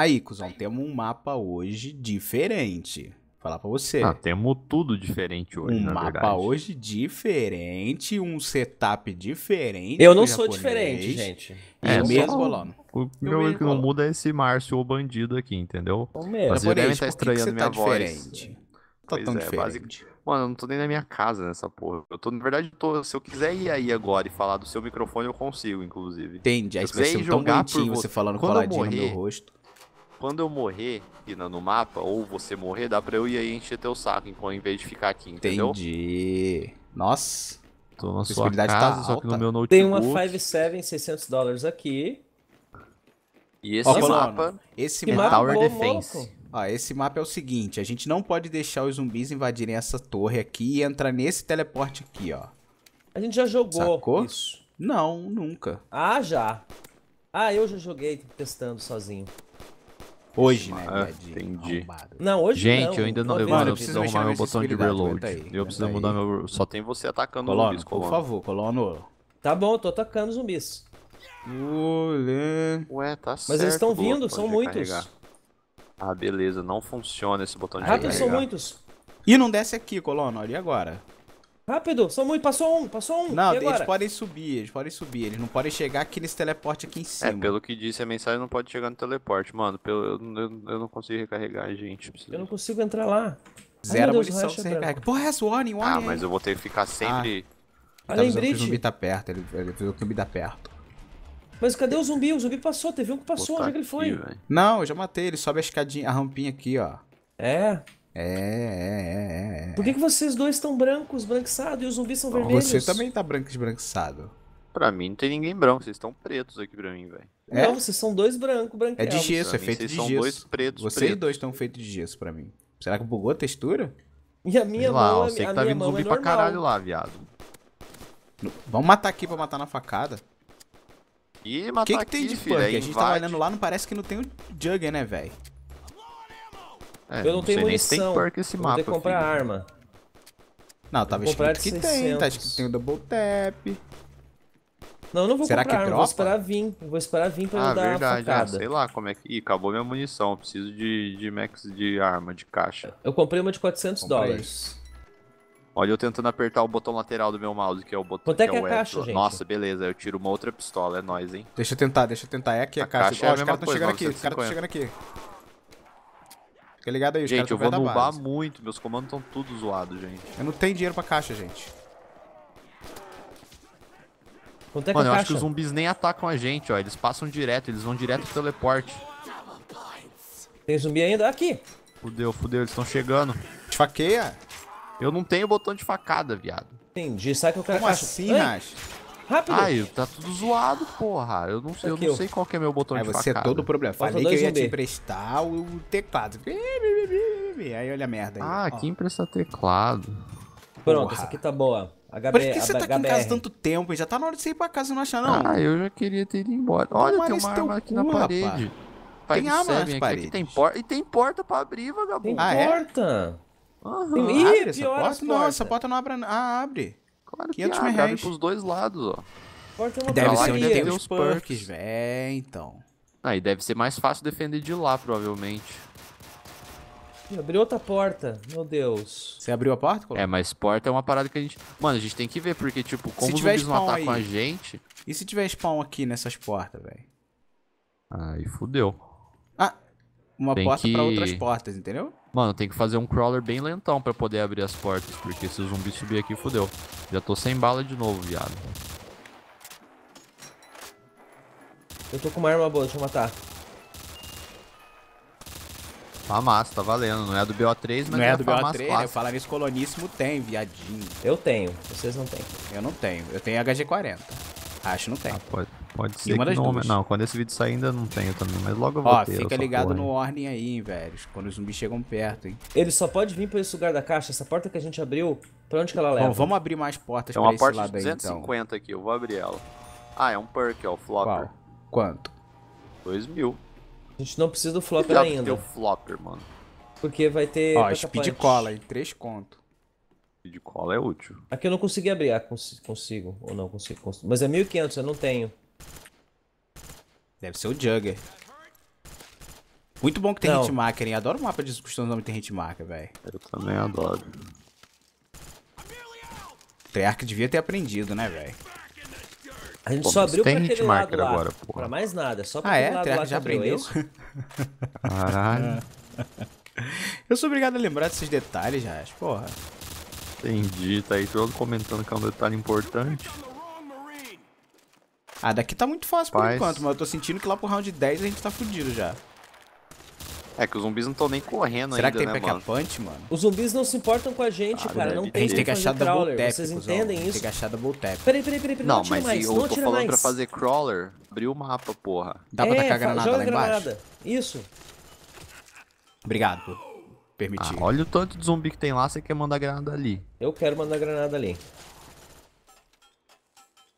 Aí, cuzão, temos um mapa hoje diferente. Vou falar pra você. Ah, temos tudo diferente hoje, um na mapa verdade. hoje diferente, um setup diferente. Eu não sou diferente, gente. É, eu mesmo bolando. O meu que não muda é esse Márcio, ou bandido aqui, entendeu? O mesmo. Mas estar tá estranhando tá minha tá voz. Diferente? Tá tão é, diferente. Mano, eu não tô nem na minha casa nessa porra. Eu tô, na verdade, tô, se eu quiser ir aí agora e falar do seu microfone, eu consigo, inclusive. Entende? A expressão tão bonitinha você falando coladinho morrer, no meu rosto quando eu morrer Pina, no mapa, ou você morrer, dá pra eu ir aí encher teu saco, em vez de ficar aqui, entendeu? Entendi. Nossa. Tô na sua tá casa, tá só que no meu notebook. Tem uma 57 600 dólares aqui. E esse mapa... Esse mapa, Tower Defense. Louco. Ó, esse mapa é o seguinte, a gente não pode deixar os zumbis invadirem essa torre aqui e entrar nesse teleporte aqui, ó. A gente já jogou Sacou? isso. Não, nunca. Ah, já. Ah, eu já joguei testando sozinho. Hoje, ah, né? de... entendi. Arrumado. Não, hoje Gente, não, eu ainda não. Mano, eu, preciso arrumar meu botão de reload. Aí, eu preciso aí. mudar meu. Só tem você atacando colono, zumbis, Colono. Por favor, Colono. Tá bom, eu tô atacando zumbis. Olê. Ué, tá certo. Mas eles estão vindo, são muitos. Ah, beleza, não funciona esse botão de Ah, tá, recarregar. são muitos. E não desce aqui, Colono, ali agora. Rápido, são muito, passou um, passou um. Não, eles podem subir, eles podem subir. Eles não podem chegar aqui nesse teleporte aqui em é, cima. É, pelo que disse, a mensagem não pode chegar no teleporte, mano. Pelo, eu, eu, eu não consigo recarregar a gente. Preciso... Eu não consigo entrar lá. Zero Ai, Deus, munição sem recarrega. Porra, é essa warning, ah, warning. Ah, mas eu vou ter que ficar sempre... Ah. tá, O zumbi tá perto, ele, ele o zumbi tá perto. Mas cadê o zumbi? O zumbi passou, teve um que passou, onde é tá que ele foi? Aqui, não, eu já matei, ele sobe a escadinha, a rampinha aqui, ó. É? É, é, é, é. Por que, que vocês dois estão brancos, branquiçados, e os zumbis são vermelhos? Você também tá branco esbranquiçado. Pra mim não tem ninguém branco, vocês estão pretos aqui pra mim, velho. É? Não, vocês são dois brancos, branquelos. É de gesso, pra é mim, feito vocês de são gesso. Dois pretos, vocês pretos. dois estão feitos de gesso pra mim. Será que bugou a textura? E a minha lá, mão, eu sei a que tá vindo zumbi é pra caralho lá, viado. Vamos matar aqui pra matar na facada. E matar O que, que tem aqui, de punk? a gente tá olhando lá, não parece que não tem o Jugger, né, velho? É, eu não, não tenho munição. Tem que esse mapa, vou ter que comprar filho. arma. Não, tava tá escrito que 600. tem, tá escrito que tem o double tap. Não, eu não vou Será comprar é arma, dropa? vou esperar vir. Vou esperar vir pra ah, não dar verdade, é, facada. Ah, é, verdade, sei lá como é que... Ih, acabou minha munição, eu preciso de, de max de arma, de caixa. Eu comprei uma de 400 comprei. dólares. Olha eu tentando apertar o botão lateral do meu mouse, que é o botão Quanto é que é, é a caixa, gente? Nossa, beleza, eu tiro uma outra pistola, é nóis, hein? Deixa eu tentar, deixa eu tentar. É aqui a, a caixa. caixa. É Ó, a os caras estão chegando aqui, os caras estão chegando aqui. Fica ligado aí, os Gente, eu vou nubar muito. Meus comandos estão tudo zoados, gente. Eu não tenho dinheiro pra caixa, gente. Quanto é Mano, é eu caixa? acho que os zumbis nem atacam a gente, ó. Eles passam direto, eles vão direto pro teleporte. Tem zumbi ainda? Aqui! Fudeu, fudeu, eles estão chegando. Te faqueia? Eu não tenho botão de facada, viado. Entendi, sai que eu quero Como caixa. assim, Rápido. Ai, tá tudo zoado, porra. Eu não sei, eu não sei qual que é meu botão Aí de você é facada. é todo o problema. Falei que eu ia te emprestar o teclado. Aí olha a merda aí. Ah, aqui emprestar teclado. Pronto, porra. essa aqui tá boa. HB, Por que, que você tá aqui em casa tanto tempo? Já tá na hora de você ir pra casa e não achar, não. Ah, eu já queria ter ido embora. Olha, tem uma arma aqui na parede. Tem arma nas paredes. tem porta. E tem porta pra abrir, vagabundo. Tem ah, é? porta. Uhum. Ih, abre essa porta? porta? Não, essa porta não abre. Ah, abre. Claro 500 que abre, reais. abre pros dois lados, ó. Deve ser onde tem os perks, velho, então. Aí ah, deve ser mais fácil defender de lá, provavelmente. Ih, abriu outra porta, meu Deus. Você abriu a porta, Colô? É, mas porta é uma parada que a gente... Mano, a gente tem que ver, porque, tipo, como os não atacam aí. a gente... E se tiver spawn aqui nessas portas, velho? Aí fudeu. Ah, uma tem porta que... pra outras portas, entendeu? Mano, tem que fazer um crawler bem lentão pra poder abrir as portas, porque se o zumbi subir aqui, fodeu. Já tô sem bala de novo, viado. Eu tô com uma arma boa, deixa eu matar. Tá massa, tá valendo. Não é do BO3, mas não é, é do BO3, né? Falar nisso, coloníssimo tem, viadinho. Eu tenho, vocês não têm. Eu não tenho. Eu tenho HG40. Acho não tem. Ah, pode. Pode ser que não... Não, quando esse vídeo sair ainda não tenho também, mas logo eu vou Ó, ter. Ó, fica ligado porra, no warning aí, hein, velho. Quando os zumbis chegam perto, hein. Ele só pode vir por esse lugar da caixa, essa porta que a gente abriu, pra onde que ela leva? Bom, vamos abrir mais portas Tem pra esse lado aí, então. uma porta de 250 aqui, eu vou abrir ela. Ah, é um perk, ó, o flopper. Qual? Quanto? 2 mil. A gente não precisa do flopper Já ainda. Já o flopper, mano. Porque vai ter... Ó, speed cola aí, 3 conto. Speed cola é útil. Aqui eu não consegui abrir. Ah, cons consigo. Ou não consigo. Cons mas é 1500, eu não tenho. Deve ser o Jugger. Muito bom que tem Não. hitmarker, hein? Adoro o mapa de discussão nome tem hitmarker, velho. Eu também adoro. Treyarch devia ter aprendido, né, velho? A gente Pô, só abriu pra aquele lado lá. Agora, porra. Pra mais nada, é só pra ah, aquele é? lado Treyarch lá já aprendeu? É Caralho. Eu sou obrigado a lembrar desses detalhes, já acho, porra. Entendi, tá aí todo comentando que é um detalhe importante. Ah, daqui tá muito fácil Paz. por enquanto, mas eu tô sentindo que lá pro round 10 a gente tá fudido já. É que os zumbis não estão nem correndo Será ainda, Será que tem né, a punch, mano? Os zumbis não se importam com a gente, ah, cara. Não tem A gente tem que achar double tap, Vocês entendem isso? Tem que achar double tap. Peraí, peraí, peraí, peraí. Não, não mas mais, eu não tô falando mais. pra fazer crawler. Abriu o mapa, porra. Dá pra tacar tá é, a granada lá granada. embaixo? Isso. Obrigado por permitir. Ah, olha o tanto de zumbi que tem lá, você quer mandar granada ali. Eu quero mandar granada ali.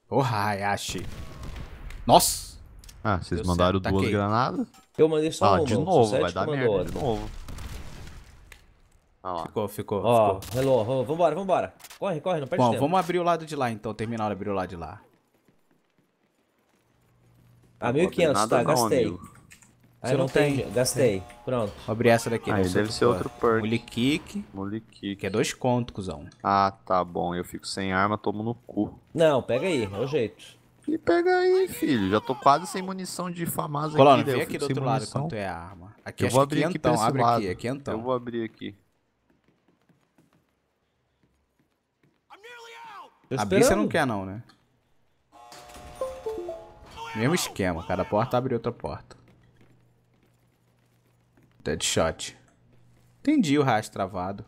Oh, Hayashi. Nossa! Ah, vocês Deu mandaram certo. duas Taquei. granadas? Eu mandei só ah, uma. de novo, vai dar merda outra. de novo. Ah, ficou, ficou, Ó, ficou. Hello, hello, vambora, vambora. Corre, corre, não perde Bom, tempo. vamos abrir o lado de lá então, terminar de abrir o lado de lá. Ah, 1500, tá, não, gastei. Amigo. Ah, você não, tem? tem. Gastei, tem. pronto. Vou abrir essa daqui. Aí ah, né, deve ser outro perk. Mulikick. Mulikick. Que é dois contos, cuzão. Ah, tá bom. Eu fico sem arma, tomo no cu. Não, pega aí, é o jeito. E pega aí, filho. Já tô quase sem munição de famosa Colano, aqui. Colano, né? vem aqui do outro lado quanto é a arma. Aqui, eu vou abrir aqui então, abre lado. aqui, é quentão. Eu vou abrir aqui. Abrir você não quer não, né? Mesmo esquema, cada porta abre outra porta. Deadshot. Entendi o Haas travado.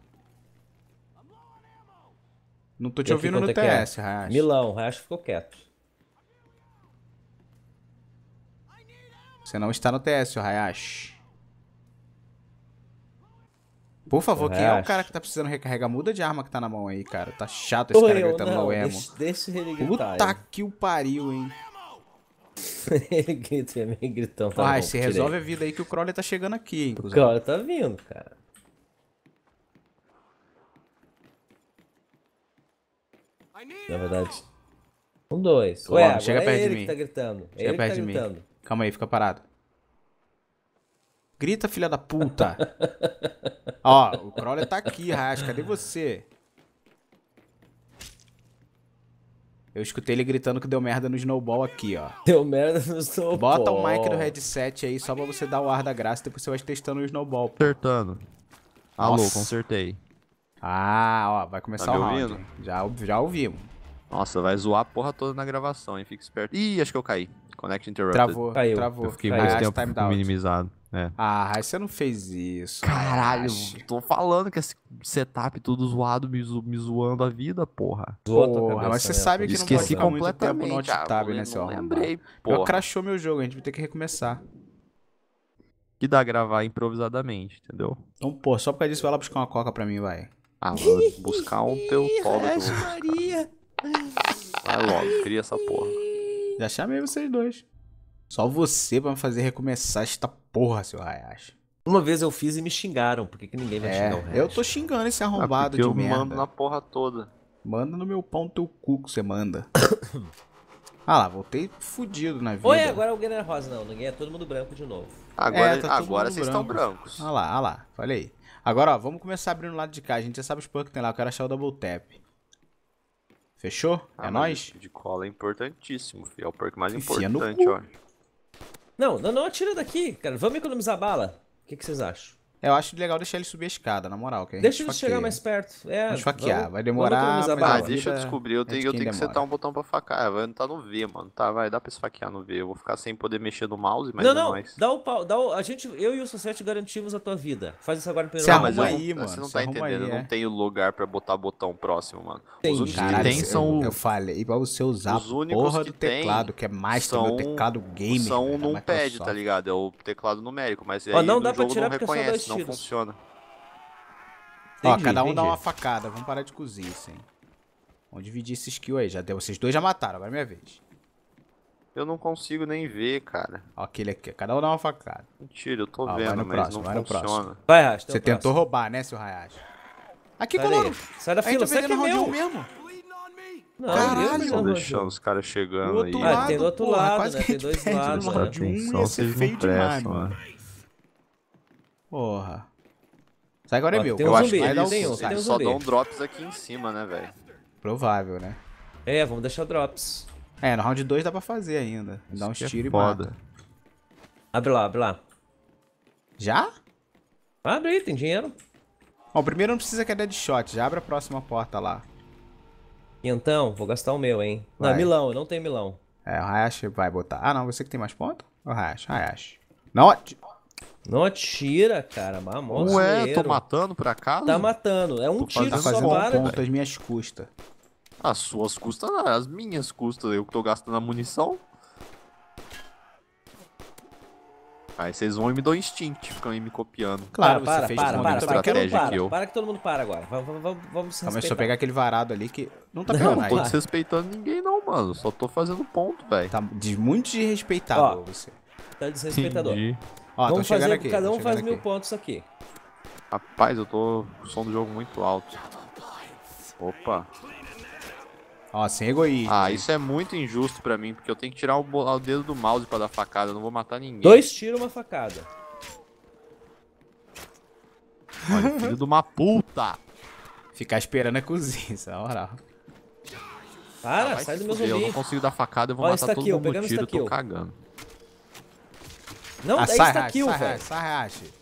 Não tô te ouvindo no TS, é? é? Milão, o Haas ficou quieto. Você não está no TS, o Hayashi. Por favor, quem é o cara que tá precisando recarregar? Muda de arma que tá na mão aí, cara. Tá chato esse cara gritando não, no emo. Deixa, deixa ele gritar. Puta que o pariu, hein. ele grita, ele gritou. Tá Vai, se resolve a vida aí que o Crowley tá chegando aqui, inclusive. O Crowley tá vindo, cara. Na verdade. Um, dois. Ué, Ué chega é perto é ele de mim. que tá gritando. chega ele perto que tá de gritando. Mim. Calma aí, fica parado. Grita, filha da puta. Ó, o Crawler tá aqui, Racha. Cadê você? Eu escutei ele gritando que deu merda no snowball aqui, ó. Deu merda no snowball. Bota o mic no headset aí só pra você dar o ar da graça e depois você vai testando o snowball. Acertando. Alô, consertei. Ah, ó, vai começar tá o round. Ouvindo? Já, já ouvimos. Nossa, vai zoar a porra toda na gravação, hein? Fica esperto. Ih, acho que eu caí. Connect interrupted. Travou, Caiu. travou. Eu fiquei Caiu. muito tempo time minimizado. É. Ah, você não fez isso. Né? Caralho, cara. tô falando que esse setup tudo zoado, me, me zoando a vida, porra. porra mas você é, sabe que esqueci não pode completamente muito tempo no ah, tab, né, seu Lembrei, porra. Eu crashou meu jogo, a gente vai ter que recomeçar. Que dá gravar improvisadamente, entendeu? Então, pô, só por causa disso, vai lá buscar uma coca pra mim, vai. Ah, vou buscar um teu pobre. Maria! Vai logo, cria essa porra. Já chamei vocês dois. Só você pra me fazer recomeçar esta porra, seu Hayashi. Uma vez eu fiz e me xingaram. Por que, que ninguém vai é, xingar o Hayashi? Eu tô xingando esse ah, arrombado ah, de eu merda. Eu mando na porra toda. Manda no meu pão teu cu que você manda. ah lá, voltei fudido na vida. Oi, agora alguém não é rosa, não. Ninguém é todo mundo branco de novo. Agora, é, tá agora vocês branco. estão brancos. Ah lá, ah lá. Falei. Agora, ó, vamos começar abrindo o lado de cá. A gente já sabe os porcos que tem lá. Eu quero achar o double tap. Fechou? Ah, é nóis? De cola é importantíssimo, filho. É o perk mais importante, ó. Não, não, não atira daqui, cara. Vamos economizar bala. O que, que vocês acham? É, eu acho legal deixar ele subir a escada, na moral. Que deixa ele faqueia. chegar mais perto. É, vamos faquear, vamos, vai demorar. Vamos é ah, deixa eu descobrir. Eu tenho, eu tenho que demora. setar um botão pra facar. Ah, vai tá no V, mano. Tá, vai, dá pra esfaquear no V. Eu vou ficar sem poder mexer no mouse, mas não, não. Mais. Dá o pau. Dá o... A gente, eu e o Society garantimos a tua vida. Faz isso agora primeiro. Se mas aí, mano. Você não tá entendendo. Aí, é. Eu não é. tenho lugar pra botar botão próximo, mano. Tem, únicos que tem são. Eu, eu falei, pra você usar os únicos porra que do teclado, que é mais são, meu teclado game. São num pad, tá ligado? É o teclado numérico, mas aí não dá pra tirar porque é não funciona. Entendi, Ó, cada um dá uma facada. Vamos parar de cozinhar isso, hein? Vamos dividir esse skill aí. Já deu. Vocês dois já mataram, agora é minha vez. Eu não consigo nem ver, cara. Ó, aquele aqui. Cada um dá uma facada. Mentira, eu tô Ó, vendo, vai no mas próximo, não vai no funciona. Próximo. Vai, Rash, então Você é tentou roubar, né, seu Hayashi? Aqui, Coloro! Sai da fila, sai que é meu! mesmo. Não, Caralho, não deixando os caras chegando aí. ah, tem do outro porra, lado, né? Tem dois lados, né? Atenção, vocês não né? prestam, mano. Né? Porra. Sai agora é meu. Eu acho que vai dar um tem Eles só dão drops aqui em cima, né, velho? Provável, né? É, vamos deixar drops. É, no round 2 dá pra fazer ainda. Dá uns é tiro é e bota. Abre lá, abre lá. Já? Abre aí, tem dinheiro. Bom, primeiro não precisa que é deadshot. Já abre a próxima porta lá. E então, vou gastar o meu, hein? Não, Vai. é milão, não tem milão. É, o Hayashi vai botar. Ah, não. Você que tem mais ponto? O Hayashi, Hayashi. Não, não atira, cara. Mamosa. Ué, zoeiro. tô matando por acaso? Tá matando. É um tô tiro, só um para. Ponto, as minhas custas. As suas custas, as minhas custas. Eu que tô gastando a munição. Aí vocês vão e me dão instinct, ficam aí me copiando. Claro, para, você para, fez para, para, estratégia que eu. Para que todo mundo para agora. Vamos, vamos, vamos se Calma, deixa eu pegar aquele varado ali que não tá pegando Não, não tô desrespeitando ninguém não, mano. Só tô fazendo ponto, velho. Tá de muito desrespeitado Ó, você. Tá desrespeitador. Entendi. Ó, Vamos fazer, aqui, cada um faz aqui. mil pontos aqui. Rapaz, eu tô com o som do jogo muito alto. Opa. Ó, sem egoísmo. Ah, isso é muito injusto pra mim, porque eu tenho que tirar o, o dedo do mouse pra dar facada, eu não vou matar ninguém. Dois tiros, uma facada. Olha, filho de uma puta! Ficar esperando a cozinha, isso é moral. Para, ah, sai do meu zumbi. Eu não consigo dar facada, eu vou Olha, matar todo aqui, mundo no tiro, eu tô cagando. Não, ah, 10 é sai, tá kill, velho. sai Sahashi.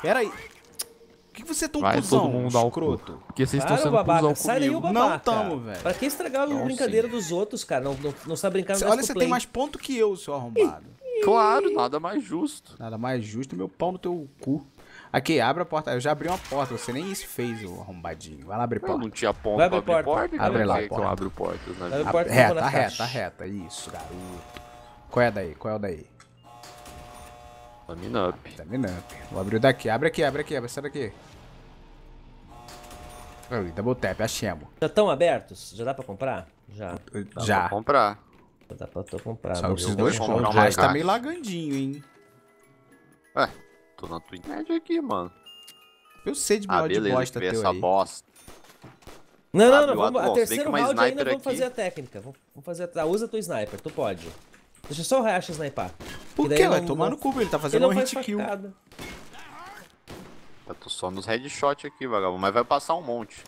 Pera aí. Por que, você é tá tão Vai, cuzão, todo mundo escroto? Porque vocês estão sendo babaca, cuzão sai comigo. Daí, Não tamo, velho. Pra que estragar a brincadeira sim. dos outros, cara? Não, não, não sabe brincar no Olha, você tem mais ponto que eu, seu arrombado. claro, nada mais justo. Nada mais justo, meu pau no teu cu. Aqui, abre a porta. Eu já abri uma porta, você nem isso fez, o arrombadinho. Vai lá abrir porta. Eu não tinha ponto Abre a abrir porta. porta. Abre é lá a porta. É que eu abro portas, né? Abre porta, reta, reta, reta. Isso, garoto. Qual é daí? Qual é daí? Stamina up. Stamina ah, tá up. Vou abrir o daqui. Abre aqui, abre aqui, abre essa daqui. Aí, double tap, achemos. Já estão abertos? Já dá pra comprar? Já. Dá Já. Pra comprar. Dá pra tô comprar. Só esses dois pontos. Já está meio lagandinho, hein? Ué, tô na Twin internet aqui, mano. Eu sei de ah, mod beleza, bosta teu essa aí. bosta. Não, não, não, vamos, a terceiro round ainda aqui. vamos fazer a técnica. Vamos fazer a, usa tua sniper, tu pode. Deixa só o Hayashi sniper. Por que? Vai Tomando no ele tá fazendo ele um hit kill. Facada. Eu tô só nos headshot aqui, vagabundo, mas vai passar um monte.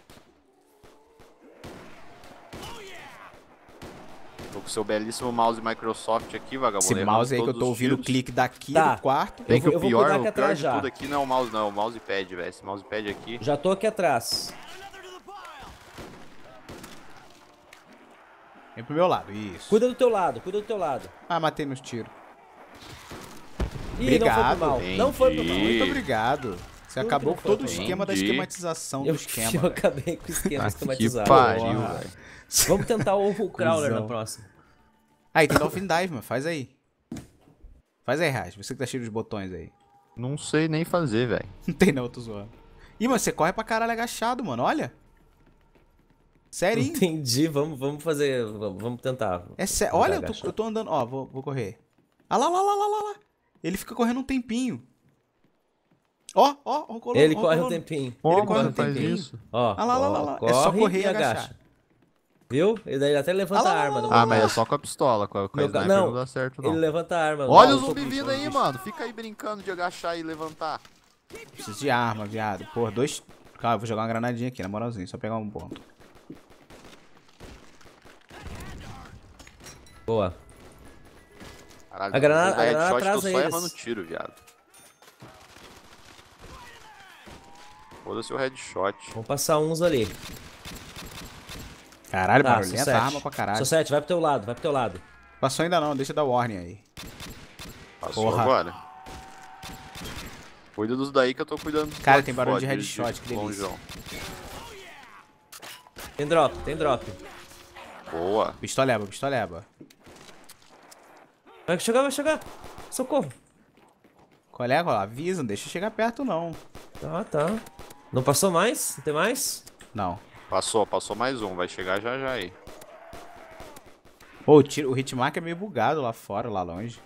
Tô com seu belíssimo mouse Microsoft aqui, vagabundo. Esse mouse aí que eu tô ouvindo o clique daqui tá. do quarto. bem que o pior, o pior de já. tudo aqui não é o mouse, não, é o pad velho. Esse pad aqui. Já tô aqui atrás. Vem pro meu lado, isso. Cuida do teu lado, cuida do teu lado. Ah, matei meus tiros. Ih, obrigado, não foi pro mal. Entendi. Não foi pro mal. Muito obrigado. Você Tudo acabou com todo o esquema da esquematização eu, do esquema. Eu né? acabei com o esquema ah, esquematizado. Que pariu, velho. Vamos tentar o, o Crawler na próxima. Aí, tem Dolphin Dive, mano. Faz aí. Faz aí, Raj. Você que tá cheio de botões aí. Não sei nem fazer, velho. Não tem não, eu tô zoando. Ih, mano, você corre pra caralho agachado, mano. Olha. Sério, Entendi, vamos, vamos fazer, vamos tentar. É sério. Olha, eu tô, eu tô, andando, ó, vou, vou correr. Ah lá, lá, lá, lá, lá, lá. Ele fica correndo um tempinho. Ó, ó, ó, colono, Ele ó, corre um tempinho. ele corre um tempinho. Isso. Ó, ah lá, ó, lá, lá, é lá. Corre é só correr e agachar. Viu? Ele daí até levanta ah, a arma. Ah, mas é só com a pistola. Com a, com a sniper não, não dá certo, não. Ele levanta a arma. Olha o zumbi vindo aí, mano. Fica aí brincando de agachar e levantar. Preciso de arma, viado. Porra, dois... Calma, eu vou jogar uma granadinha aqui, na moralzinha. Só pegar um ponto. Boa. Caralho, a granada, a granada atrasa eu só errando tiro, viado. Foda-se o headshot. Vamos passar uns ali. Caralho, tá, barulhenta tá arma pra caralho. Sou 7, vai pro teu lado, vai pro teu lado. Passou ainda não, deixa eu dar warning aí. Passou Porra. agora. Cuida dos daí que eu tô cuidando dos Cara, tem barulho de headshot, de que delícia. Longeão. Tem drop, tem drop. Boa. Pistoleba, pistoleba. Vai chegar, vai chegar. Socorro. Colega, é? avisa, não deixa chegar perto não. Tá, tá. Não passou mais? Não tem mais? Não. Passou, passou mais um. Vai chegar já já aí. Pô, o, tiro, o hitmark é meio bugado lá fora, lá longe.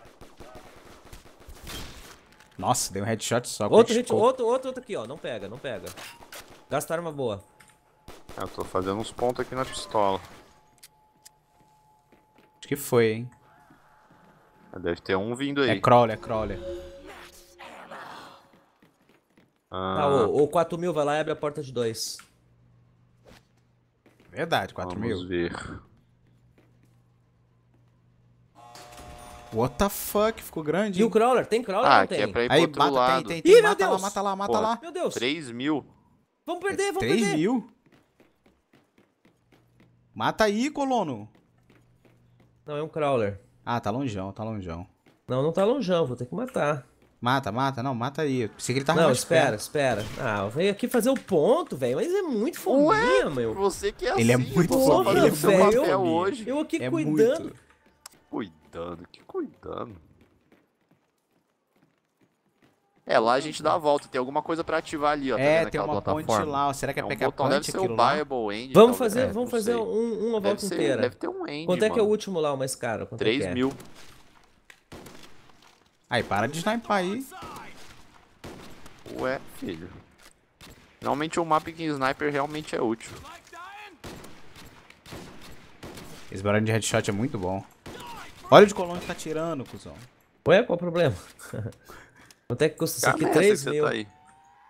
Nossa, deu um headshot só. Outro, hit, outro, outro, outro aqui, ó. Não pega, não pega. Gastaram uma boa. Eu tô fazendo uns pontos aqui na pistola. Acho que foi, hein. Deve ter um vindo é aí. É crawler, é crawler. Ah. Tá, ô, 4 mil vai lá e abre a porta de dois. Verdade, 4 mil. Vamos ver. What the fuck? Ficou grande. E o crawler? Tem crawler ah, ou não é tem? É pra ir pro Aí, outro mata, lado. Tem, tem, tem. Ih, mata meu Deus. lá, mata lá, mata Pô, lá. Meu Deus. 3 mil. Vamos perder, vamos 3 perder. 3 mil? Mata aí, colono. Não, é um crawler. Ah, tá longeão, tá longeão. Não, não tá longeão, vou ter que matar. Mata, mata, não, mata aí. Eu pensei que ele tava Não, espera, espera. Ah, eu venho aqui fazer o ponto, velho. Mas é muito fominha, meu. Você que é ele é assim, muito fominha, velho. É eu, eu aqui é cuidando. Muito. Cuidando, que cuidando. É, lá a gente dá a volta, tem alguma coisa para ativar ali, ó. Tá é, tá tem uma plataforma. ponte lá, será que é, é um pega botão, deve ser o Bible End. Vamos fazer, é, vamos fazer um, uma volta ser, inteira. Deve ter um End, Quanto mano. é que é o último lá, o mais caro? Quanto 3 é, é mil. É? Aí, para de sniper aí. Ué, filho. Realmente o um mapa em sniper realmente é útil. Esse barulho de headshot é muito bom. Olha de colônia que tá tirando, cuzão. Ué, qual o problema? Quanto é que custa isso aqui? 3 mil. Tá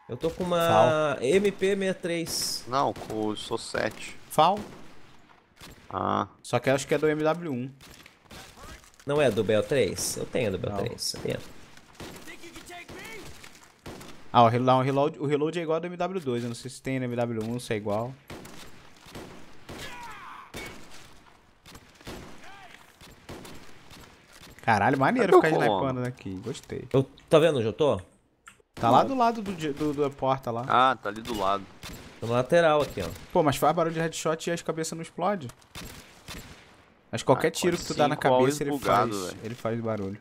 eu tô com uma Fal. MP63. Não, com o Sou 7. FAL? Ah. Só que eu acho que é do MW1. Não é do BL3? Eu tenho do BL3, sabia? Ah, o reload, o reload é igual ao do MW2. Eu não sei se tem no MW1, se é igual. Caralho, maneiro eu ficar snipando aqui. Gostei. Eu, tá vendo onde eu tô? Tá lá do lado do, do, do, da porta lá. Ah, tá ali do lado. Tô lateral aqui, ó. Pô, mas faz barulho de headshot e as cabeças não explode? Mas qualquer ah, tiro que tu dá na cabeça, ele bugado, faz. Véio. Ele faz barulho.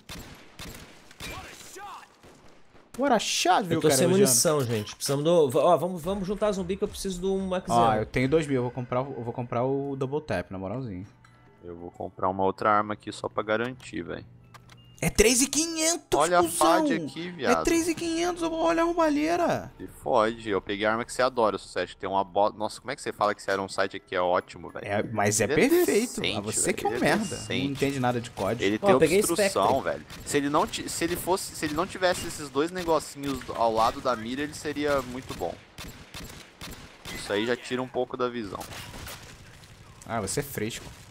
What a shot, viu, cara? Eu tô cara, sem munição, gente. Precisamos do... Ó, vamos, vamos juntar zumbi que eu preciso do Max Ó, eu tenho dois mil. Eu vou comprar, eu vou comprar o Double Tap, na moralzinha. Eu vou comprar uma outra arma aqui só pra garantir, velho. É 3,500, Olha cuzão. a FAD aqui, viado. É 3,500, olha a roubalheira. Se fode, eu peguei a arma que você adora, Sucesso. Tem uma bota... Nossa, como é que você fala que esse era um site aqui é ótimo, velho? É, mas é, é perfeito. É você véio. que é um é merda. Decente. Não entende nada de código. Ele Pô, tem obstrução, velho. Se ele, não t... se, ele fosse... se ele não tivesse esses dois negocinhos ao lado da mira, ele seria muito bom. Isso aí já tira um pouco da visão. Ah, você é fresco.